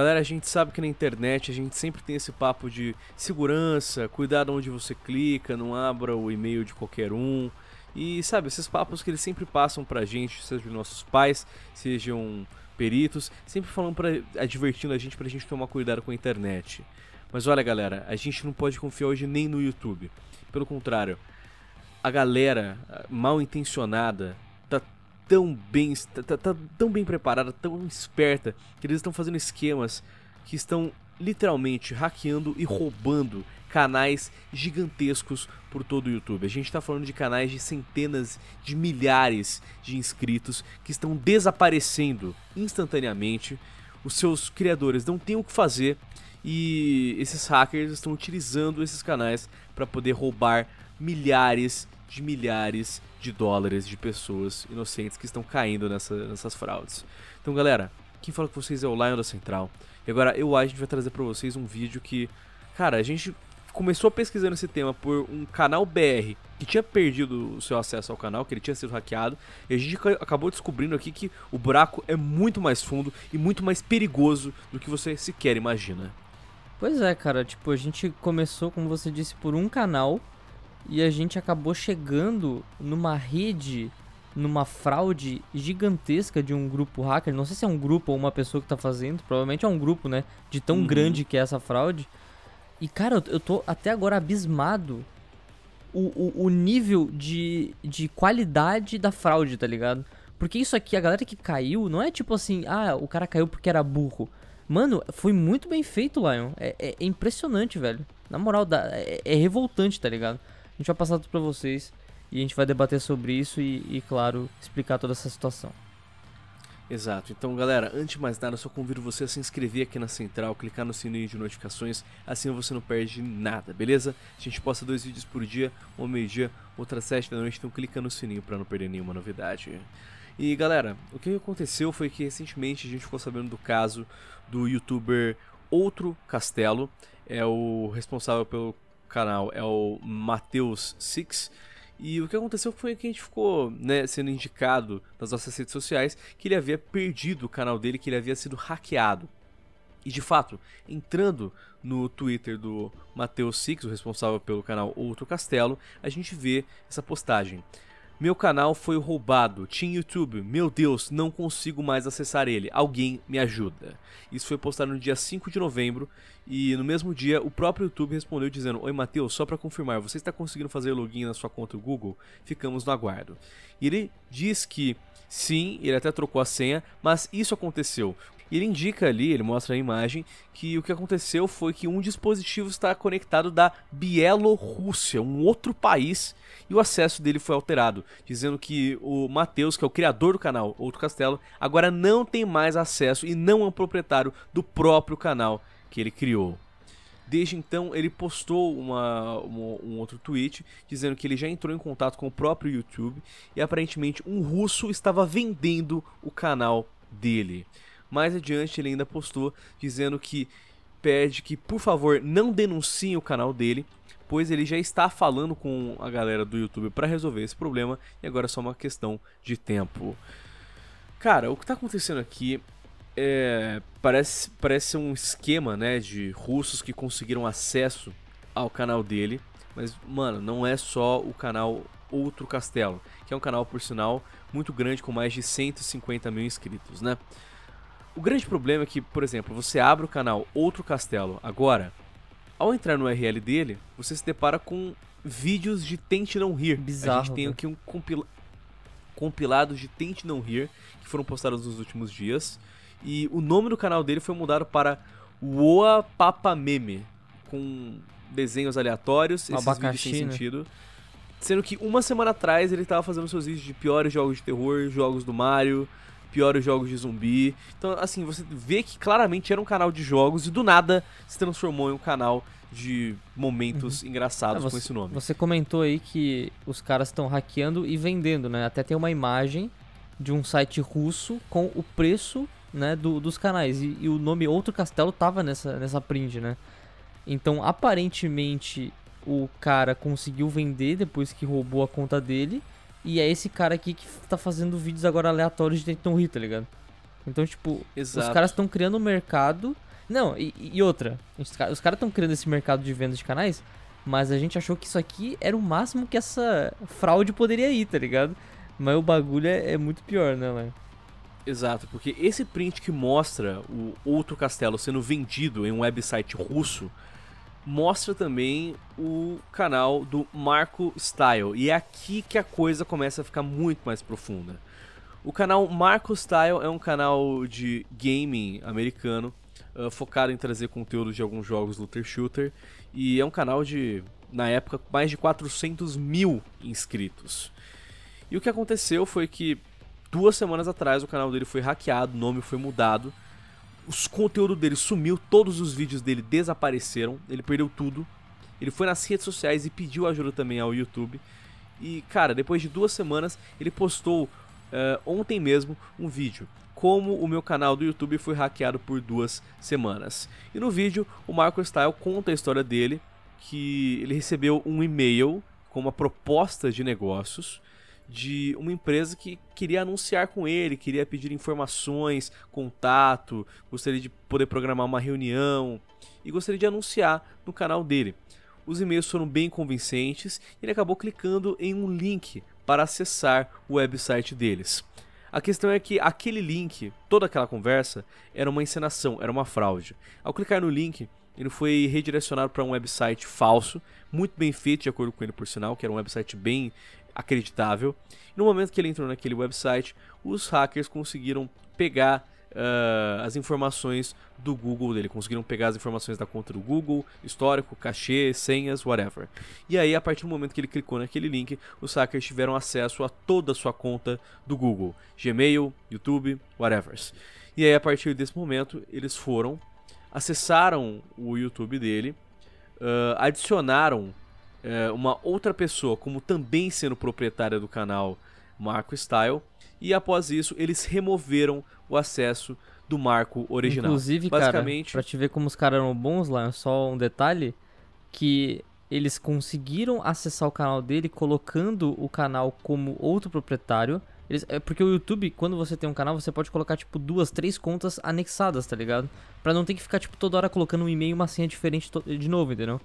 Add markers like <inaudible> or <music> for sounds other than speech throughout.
Galera, a gente sabe que na internet a gente sempre tem esse papo de segurança, cuidado onde você clica, não abra o e-mail de qualquer um. E sabe, esses papos que eles sempre passam pra gente, sejam nossos pais, sejam peritos, sempre falando para advertindo a gente pra gente tomar cuidado com a internet. Mas olha, galera, a gente não pode confiar hoje nem no YouTube. Pelo contrário, a galera mal intencionada tão bem, tá, tá, tá tão bem preparada, tão esperta, que eles estão fazendo esquemas que estão literalmente hackeando e roubando canais gigantescos por todo o YouTube. A gente está falando de canais de centenas de milhares de inscritos que estão desaparecendo instantaneamente. Os seus criadores não têm o que fazer e esses hackers estão utilizando esses canais para poder roubar milhares de milhares de dólares de pessoas inocentes que estão caindo nessa, nessas fraudes. Então, galera, quem fala com vocês é o Lion da Central. E agora eu acho que a gente vai trazer para vocês um vídeo que, cara, a gente começou pesquisando esse tema por um canal BR que tinha perdido o seu acesso ao canal, que ele tinha sido hackeado, e a gente acabou descobrindo aqui que o buraco é muito mais fundo e muito mais perigoso do que você sequer imagina. Pois é, cara, tipo, a gente começou, como você disse, por um canal e a gente acabou chegando numa rede, numa fraude gigantesca de um grupo hacker. Não sei se é um grupo ou uma pessoa que tá fazendo, provavelmente é um grupo, né? De tão uhum. grande que é essa fraude. E cara, eu tô até agora abismado o, o, o, nível de, de qualidade da fraude, tá ligado? Porque isso aqui, a galera que caiu, não é tipo assim, ah, o cara caiu porque era burro. Mano, foi muito bem feito, Lion. É, é, é impressionante, velho. Na moral, é, é revoltante, tá ligado? gente vai passar tudo para vocês e a gente vai debater sobre isso e, e, claro, explicar toda essa situação. Exato. Então, galera, antes de mais nada, eu só convido você a se inscrever aqui na Central, clicar no sininho de notificações, assim você não perde nada, beleza? A gente posta dois vídeos por dia, um meio-dia, outra sete da noite, então clica no sininho para não perder nenhuma novidade. E galera, o que aconteceu foi que recentemente a gente ficou sabendo do caso do youtuber Outro Castelo, é o responsável pelo canal é o Mateus Six. E o que aconteceu foi que a gente ficou né, sendo indicado nas nossas redes sociais que ele havia perdido o canal dele, que ele havia sido hackeado. E de fato, entrando no Twitter do Mateus Six, o responsável pelo canal Outro Castelo, a gente vê essa postagem. Meu canal foi roubado. Tinha YouTube, meu Deus, não consigo mais acessar ele. Alguém me ajuda. Isso foi postado no dia 5 de novembro e no mesmo dia o próprio YouTube respondeu dizendo: Oi, Matheus, só para confirmar, você está conseguindo fazer login na sua conta do Google? Ficamos no aguardo. E ele diz que sim, ele até trocou a senha, mas isso aconteceu. E ele indica ali, ele mostra a imagem, que o que aconteceu foi que um dispositivo está conectado da Bielorrússia, um outro país, e o acesso dele foi alterado, dizendo que o Matheus, que é o criador do canal Outro Castelo, agora não tem mais acesso e não é um proprietário do próprio canal que ele criou. Desde então, ele postou uma, uma, um outro tweet dizendo que ele já entrou em contato com o próprio YouTube e aparentemente um russo estava vendendo o canal dele. Mais adiante, ele ainda postou dizendo que pede que, por favor, não denunciem o canal dele, pois ele já está falando com a galera do YouTube para resolver esse problema e agora é só uma questão de tempo. Cara, o que está acontecendo aqui é, parece, parece um esquema né, de russos que conseguiram acesso ao canal dele, mas, mano, não é só o canal Outro Castelo, que é um canal, por sinal, muito grande com mais de 150 mil inscritos, né? O grande problema é que, por exemplo, você abre o canal Outro Castelo agora, ao entrar no URL dele, você se depara com vídeos de Tente Não Rir. Bizarro. A gente tem aqui um compilado de Tente Não Rir, que foram postados nos últimos dias. E o nome do canal dele foi mudado para Woa Papa Meme, com desenhos aleatórios, esses Abacaxi, vídeos sem né? sentido. Sendo que uma semana atrás ele estava fazendo seus vídeos de piores jogos de terror, jogos do Mario, piores jogos de zumbi. Então, assim, você vê que claramente era um canal de jogos e do nada se transformou em um canal de momentos uhum. engraçados é, você, com esse nome. Você comentou aí que os caras estão hackeando e vendendo, né? Até tem uma imagem de um site russo com o preço né, do, dos canais. E, e, o nome Outro Castelo tava nessa, nessa print, né? Então, aparentemente, o cara conseguiu vender depois que roubou a conta dele. E é esse cara aqui que tá fazendo vídeos agora aleatórios de Denton Rio, tá ligado? Então, tipo, Exato. os caras estão criando um mercado. Não, e, e outra, os, os caras estão criando esse mercado de venda de canais, mas a gente achou que isso aqui era o máximo que essa fraude poderia ir, tá ligado? Mas o bagulho é, é muito pior, né, Léo? Exato, porque esse print que mostra o outro castelo sendo vendido em um website russo mostra também o canal do Marco Style. E é aqui que a coisa começa a ficar muito mais profunda. O canal Marco Style é um canal de gaming americano, uh, focado em trazer conteúdo de alguns jogos looter shooter, e é um canal de, na época, mais de 400 mil inscritos. E o que aconteceu foi que duas semanas atrás o canal dele foi hackeado, o nome foi mudado, os conteúdo dele sumiu, todos os vídeos dele desapareceram, ele perdeu tudo. Ele foi nas redes sociais e pediu ajuda também ao YouTube. E, cara, depois de duas semanas, ele postou uh, ontem mesmo um vídeo. Como o meu canal do YouTube foi hackeado por duas semanas. E no vídeo, o Marco Style conta a história dele, que ele recebeu um e-mail com uma proposta de negócios de uma empresa que queria anunciar com ele, queria pedir informações, contato, gostaria de poder programar uma reunião e gostaria de anunciar no canal dele. Os e-mails foram bem convincentes e ele acabou clicando em um link para acessar o website deles. A questão é que aquele link, toda aquela conversa, era uma encenação, era uma fraude. Ao clicar no link, ele foi redirecionado para um website falso, muito bem feito, de acordo com ele, por sinal, que era um website bem acreditável. no momento que ele entrou naquele website, os hackers conseguiram pegar uh, as informações do Google dele, conseguiram pegar as informações da conta do Google, histórico, cachê, senhas, whatever. E aí, a partir do momento que ele clicou naquele link, os hackers tiveram acesso a toda a sua conta do Google, Gmail, YouTube, whatever. E aí, a partir desse momento, eles foram, acessaram o YouTube dele, uh, adicionaram é, uma outra pessoa como também sendo proprietária do canal Marco Style. E após isso, eles removeram o acesso do marco original. Inclusive, Basicamente, cara, pra te ver como os caras eram bons lá, só um detalhe, que eles conseguiram acessar o canal dele colocando o canal como outro proprietário. Eles, é porque o YouTube, quando você tem um canal, você pode colocar, tipo, duas, três contas anexadas, tá ligado? Pra não ter que ficar, tipo, toda hora colocando um e-mail e uma senha diferente de novo, entendeu?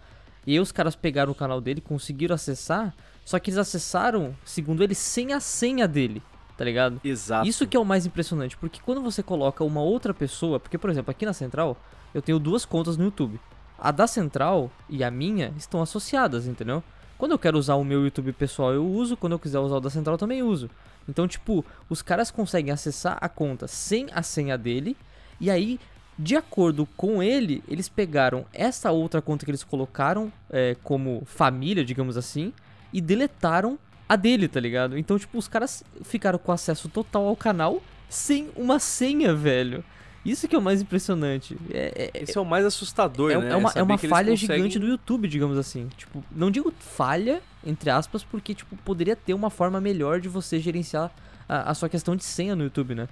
E aí os caras pegaram o canal dele, conseguiram acessar, só que eles acessaram, segundo ele, sem a senha dele. Tá ligado? Exato. Isso que é o mais impressionante, porque quando você coloca uma outra pessoa, porque por exemplo, aqui na Central, eu tenho duas contas no YouTube. A da Central e a minha estão associadas, entendeu? Quando eu quero usar o meu YouTube pessoal, eu uso, quando eu quiser usar o da Central também uso. Então, tipo, os caras conseguem acessar a conta sem a senha dele, e aí de acordo com ele, eles pegaram essa outra conta que eles colocaram é, como família, digamos assim, e deletaram a dele, tá ligado? Então, tipo, os caras ficaram com acesso total ao canal sem uma senha, velho. Isso que é o mais impressionante. É, é, Esse é, é o mais assustador, é, né? É uma, é uma falha conseguem... gigante do YouTube, digamos assim. Tipo, não digo falha, entre aspas, porque, tipo, poderia ter uma forma melhor de você gerenciar a, a sua questão de senha no YouTube, né?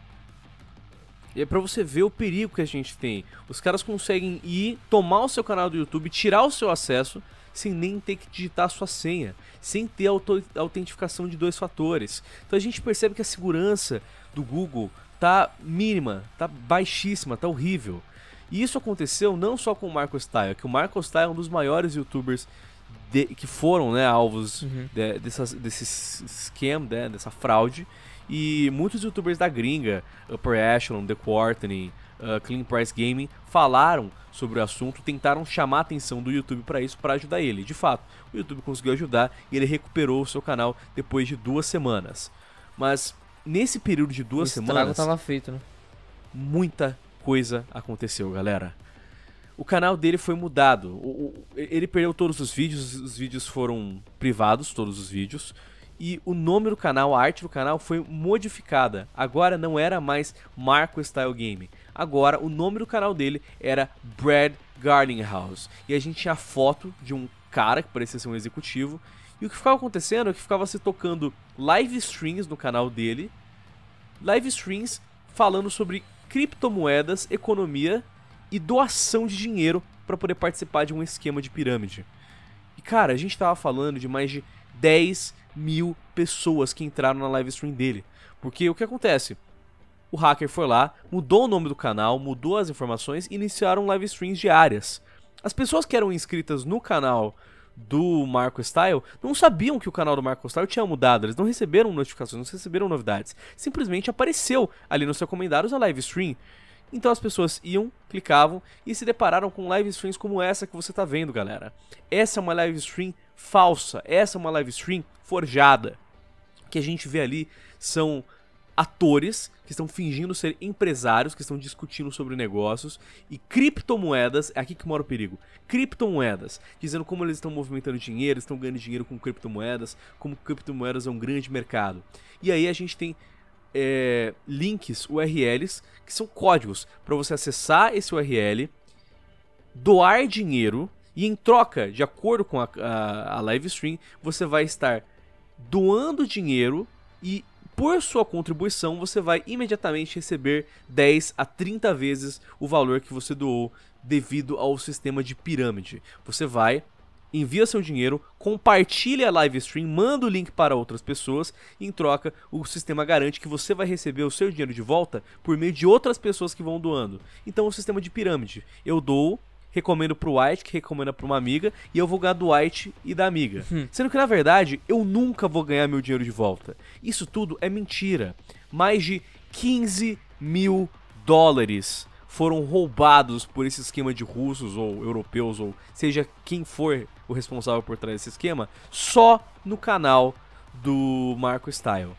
E é pra você ver o perigo que a gente tem. Os caras conseguem ir, tomar o seu canal do YouTube, tirar o seu acesso, sem nem ter que digitar a sua senha, sem ter a autentificação de dois fatores. Então a gente percebe que a segurança do Google tá mínima, tá baixíssima, tá horrível. E isso aconteceu não só com o Marco Style, que o Marco Style é um dos maiores youtubers de, que foram né, alvos uhum. de, dessas, desse esquema, né, dessa fraude. E muitos youtubers da gringa, Upper Echelon, The Courtney, uh, Clean Price Gaming, falaram sobre o assunto, tentaram chamar a atenção do YouTube para isso, para ajudar ele. De fato, o YouTube conseguiu ajudar e ele recuperou o seu canal depois de duas semanas. Mas nesse período de duas o semanas. estava feito, né? Muita coisa aconteceu, galera. O canal dele foi mudado. ele perdeu todos os vídeos, os vídeos foram privados, todos os vídeos e o nome do canal, a arte do canal foi modificada. Agora não era mais Marco Style Game. Agora o nome do canal dele era Brad Garlinghouse. E a gente tinha foto de um cara que parecia ser um executivo. E o que ficava acontecendo é que ficava se tocando live streams no canal dele. Live streams falando sobre criptomoedas, economia e doação de dinheiro para poder participar de um esquema de pirâmide. E cara, a gente tava falando de mais de 10 mil pessoas que entraram na live stream dele. Porque o que acontece? O hacker foi lá, mudou o nome do canal, mudou as informações e iniciaram live streams diárias. As pessoas que eram inscritas no canal do Marco Style não sabiam que o canal do Marco Style tinha mudado, eles não receberam notificações, não receberam novidades. Simplesmente apareceu ali nos recomendados a live stream. Então as pessoas iam, clicavam e se depararam com live streams como essa que você está vendo, galera. Essa é uma live stream falsa. Essa é uma live stream forjada. O que a gente vê ali são atores que estão fingindo ser empresários, que estão discutindo sobre negócios e criptomoedas, é aqui que mora o perigo. Criptomoedas, dizendo como eles estão movimentando dinheiro, estão ganhando dinheiro com criptomoedas, como criptomoedas é um grande mercado. E aí a gente tem é, links, URLs, que são códigos para você acessar esse URL, doar dinheiro e em troca, de acordo com a, a, a live stream, você vai estar doando dinheiro e por sua contribuição você vai imediatamente receber 10 a 30 vezes o valor que você doou devido ao sistema de pirâmide. Você vai envia seu dinheiro, compartilha a live stream, manda o link para outras pessoas e em troca o sistema garante que você vai receber o seu dinheiro de volta por meio de outras pessoas que vão doando. Então o sistema de pirâmide, eu dou recomendo pro White, que recomenda pra uma amiga, e eu vou ganhar do White e da amiga. Hum. Sendo que, na verdade, eu nunca vou ganhar meu dinheiro de volta. Isso tudo é mentira. Mais de 15 mil dólares foram roubados por esse esquema de russos ou europeus ou seja quem for o responsável por trás desse esquema só no canal do Marco Style.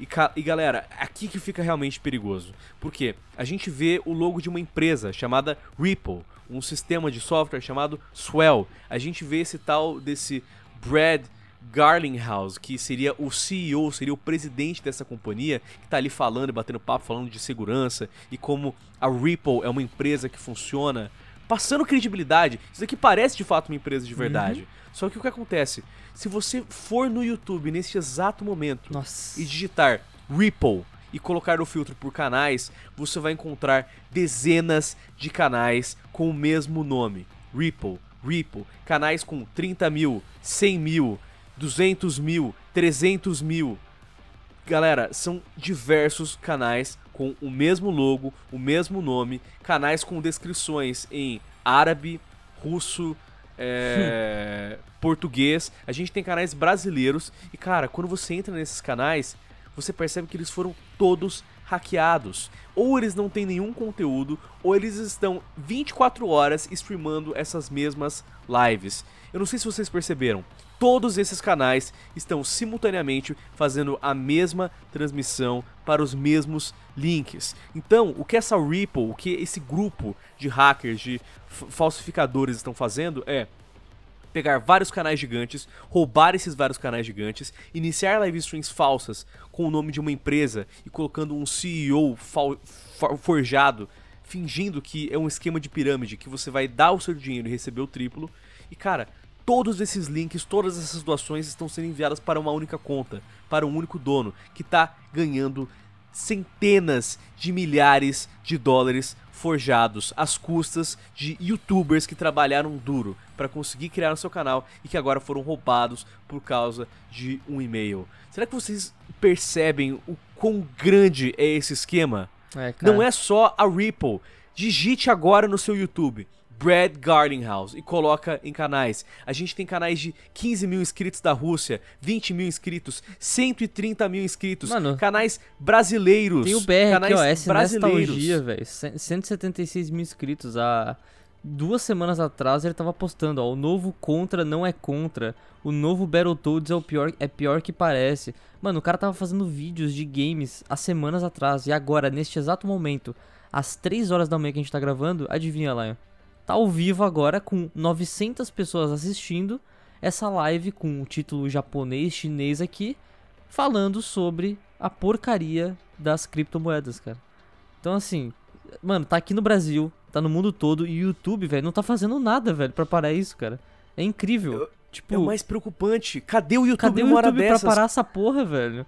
E, e galera, aqui que fica realmente perigoso. Porque a gente vê o logo de uma empresa chamada Ripple, um sistema de software chamado Swell. A gente vê esse tal desse Brad Garlinghouse, que seria o CEO, seria o presidente dessa companhia, que está ali falando, batendo papo, falando de segurança e como a Ripple é uma empresa que funciona passando credibilidade. Isso aqui parece de fato uma empresa de uhum. verdade. Uhum. Só que o que acontece? Se você for no YouTube nesse exato momento Nossa. e digitar Ripple e colocar o filtro por canais, você vai encontrar dezenas de canais com o mesmo nome: Ripple, Ripple. Canais com 30 mil, 100 mil, 200 mil, 300 mil. Galera, são diversos canais com o mesmo logo, o mesmo nome, canais com descrições em árabe, russo, é, <laughs> português. A gente tem canais brasileiros e, cara, quando você entra nesses canais, você percebe que eles foram todos hackeados. Ou eles não têm nenhum conteúdo, ou eles estão 24 horas streamando essas mesmas lives. Eu não sei se vocês perceberam, todos esses canais estão simultaneamente fazendo a mesma transmissão para os mesmos links. Então, o que essa Ripple, o que esse grupo de hackers, de falsificadores estão fazendo é pegar vários canais gigantes, roubar esses vários canais gigantes, iniciar live streams falsas com o nome de uma empresa e colocando um CEO forjado, fingindo que é um esquema de pirâmide, que você vai dar o seu dinheiro e receber o triplo. E cara, todos esses links, todas essas doações estão sendo enviadas para uma única conta, para um único dono, que está ganhando centenas de milhares de dólares forjados às custas de youtubers que trabalharam duro para conseguir criar o seu canal e que agora foram roubados por causa de um e-mail. Será que vocês percebem o quão grande é esse esquema? É, Não é só a Ripple. Digite agora no seu YouTube Brad Gardenhouse e coloca em canais. A gente tem canais de 15 mil inscritos da Rússia, 20 mil inscritos, 130 mil inscritos, Mano, canais brasileiros. Tem o BR canais aqui, ó, S brasileiros. velho. 176 mil inscritos. Há duas semanas atrás ele tava postando, ó, o novo Contra não é Contra. O novo Battletoads é, o pior, é pior que parece. Mano, o cara tava fazendo vídeos de games há semanas atrás. E agora, neste exato momento, às 3 horas da manhã que a gente tá gravando, adivinha, Lion? tá ao vivo agora com 900 pessoas assistindo essa live com o título japonês, chinês aqui, falando sobre a porcaria das criptomoedas, cara. Então, assim, mano, tá aqui no Brasil, tá no mundo todo e o YouTube, velho, não tá fazendo nada, velho, pra parar isso, cara. É incrível. Eu, tipo, é o mais preocupante. Cadê o YouTube cadê o YouTube pra parar essa porra, velho?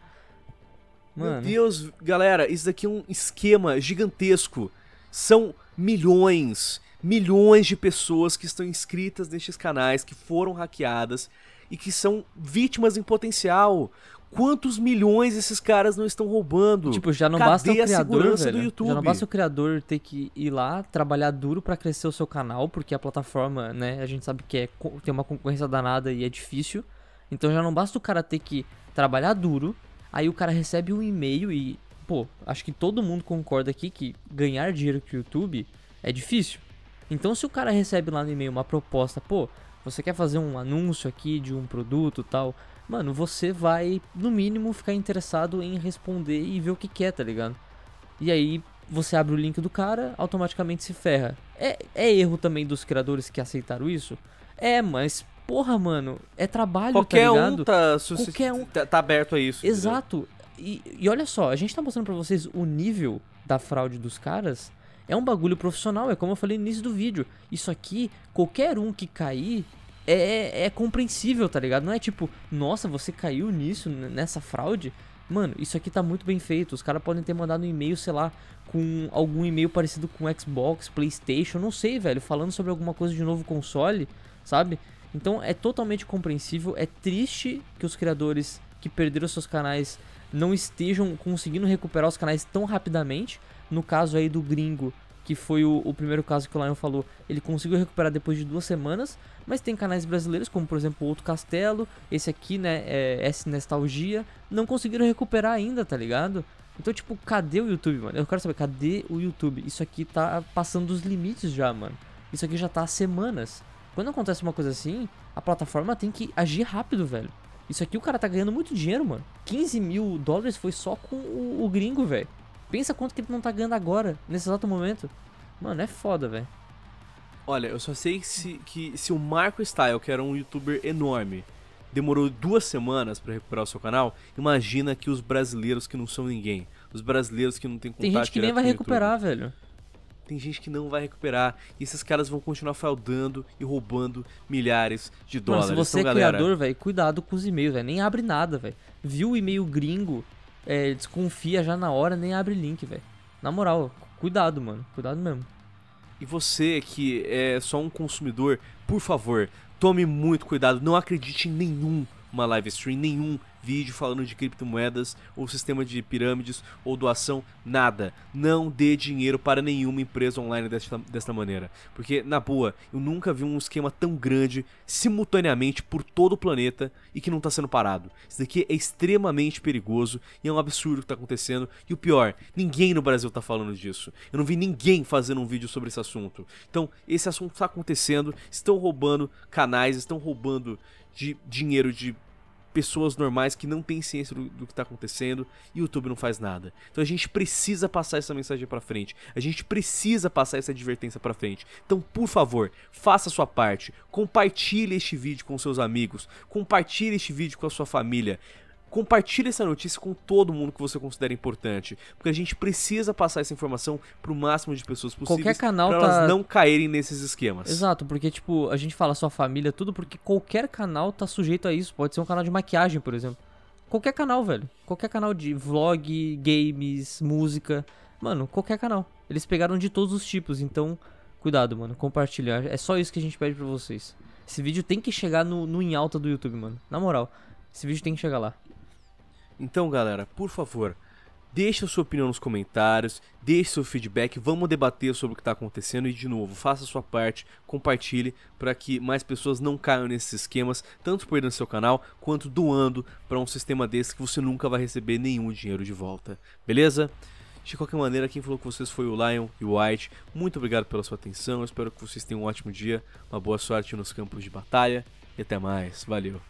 Mano. Meu Deus, galera, isso daqui é um esquema gigantesco. São milhões milhões de pessoas que estão inscritas nestes canais, que foram hackeadas e que são vítimas em potencial. Quantos milhões esses caras não estão roubando? Tipo, já não Cadê basta o criador, velho? Já não basta o criador ter que ir lá trabalhar duro para crescer o seu canal, porque a plataforma, né, a gente sabe que é, tem uma concorrência danada e é difícil. Então já não basta o cara ter que trabalhar duro, aí o cara recebe um e-mail e, pô, acho que todo mundo concorda aqui que ganhar dinheiro com o YouTube é difícil. Então, se o cara recebe lá no e-mail uma proposta, pô, você quer fazer um anúncio aqui de um produto tal, mano, você vai, no mínimo, ficar interessado em responder e ver o que quer, tá ligado? E aí você abre o link do cara, automaticamente se ferra. É, é erro também dos criadores que aceitaram isso? É, mas porra, mano, é trabalho, tá Qualquer tá ligado? Um tá, Qualquer um tá, tá aberto a isso. Exato. E, e olha só, a gente tá mostrando pra vocês o nível da fraude dos caras é um bagulho profissional, é como eu falei no início do vídeo. Isso aqui, qualquer um que cair, é, é, é compreensível, tá ligado? Não é tipo, nossa, você caiu nisso, nessa fraude. Mano, isso aqui tá muito bem feito. Os caras podem ter mandado um e-mail, sei lá, com algum e-mail parecido com Xbox, PlayStation, não sei, velho, falando sobre alguma coisa de novo console, sabe? Então é totalmente compreensível. É triste que os criadores que perderam seus canais não estejam conseguindo recuperar os canais tão rapidamente. No caso aí do gringo, que foi o, o, primeiro caso que o Lion falou, ele conseguiu recuperar depois de duas semanas, mas tem canais brasileiros, como por exemplo o Outro Castelo, esse aqui, né, é, S Nostalgia, não conseguiram recuperar ainda, tá ligado? Então, tipo, cadê o YouTube, mano? Eu quero saber, cadê o YouTube? Isso aqui tá passando dos limites já, mano. Isso aqui já tá há semanas. Quando acontece uma coisa assim, a plataforma tem que agir rápido, velho. Isso aqui o cara tá ganhando muito dinheiro, mano. 15 mil dólares foi só com o, o gringo, velho. Pensa quanto que ele não tá ganhando agora, nesse exato momento. Mano, é foda, velho. Olha, eu só sei que se, que se o Marco Style, que era um youtuber enorme, demorou duas semanas para recuperar o seu canal, imagina que os brasileiros que não são ninguém. Os brasileiros que não têm contato Tem gente que nem vai recuperar, velho. Tem gente que não vai recuperar. E esses caras vão continuar faldando e roubando milhares de dólares. Mas se você então, é galera... criador, velho, cuidado com os e-mails, velho. Nem abre nada, velho. Viu o e-mail gringo, é, desconfia já na hora, nem abre link, velho. Na moral, cuidado, mano. Cuidado mesmo. E você que é só um consumidor, por favor, tome muito cuidado. Não acredite em nenhum uma live stream, nenhum vídeo falando de criptomoedas ou sistema de pirâmides ou doação, nada. Não dê dinheiro para nenhuma empresa online desta, desta maneira. Porque, na boa, eu nunca vi um esquema tão grande simultaneamente por todo o planeta e que não está sendo parado. Isso daqui é extremamente perigoso e é um absurdo que está acontecendo. E o pior, ninguém no Brasil está falando disso. Eu não vi ninguém fazendo um vídeo sobre esse assunto. Então, esse assunto está acontecendo, estão roubando canais, estão roubando de dinheiro de pessoas normais que não têm ciência do, do que está acontecendo e o YouTube não faz nada. Então a gente precisa passar essa mensagem para frente. A gente precisa passar essa advertência para frente. Então, por favor, faça a sua parte. Compartilhe este vídeo com seus amigos. Compartilhe este vídeo com a sua família. Compartilhe essa notícia com todo mundo que você considera importante, porque a gente precisa passar essa informação para o máximo de pessoas possível Qualquer canal pra tá... elas não caírem nesses esquemas. Exato, porque tipo, a gente fala sua família, tudo porque qualquer canal tá sujeito a isso. Pode ser um canal de maquiagem, por exemplo. Qualquer canal, velho. Qualquer canal de vlog, games, música, mano, qualquer canal. Eles pegaram de todos os tipos, então cuidado, mano, compartilhar. É só isso que a gente pede para vocês. Esse vídeo tem que chegar no, no em alta do YouTube, mano. Na moral, esse vídeo tem que chegar lá. Então, galera, por favor, deixe a sua opinião nos comentários, deixe seu feedback, vamos debater sobre o que está acontecendo e, de novo, faça a sua parte, compartilhe para que mais pessoas não caiam nesses esquemas, tanto perdendo seu canal quanto doando para um sistema desse que você nunca vai receber nenhum dinheiro de volta, beleza? De qualquer maneira, quem falou com vocês foi o Lion e o White. Muito obrigado pela sua atenção. Eu espero que vocês tenham um ótimo dia, uma boa sorte nos campos de batalha e até mais. Valeu!